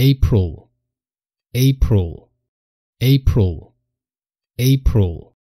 April, April, April, April.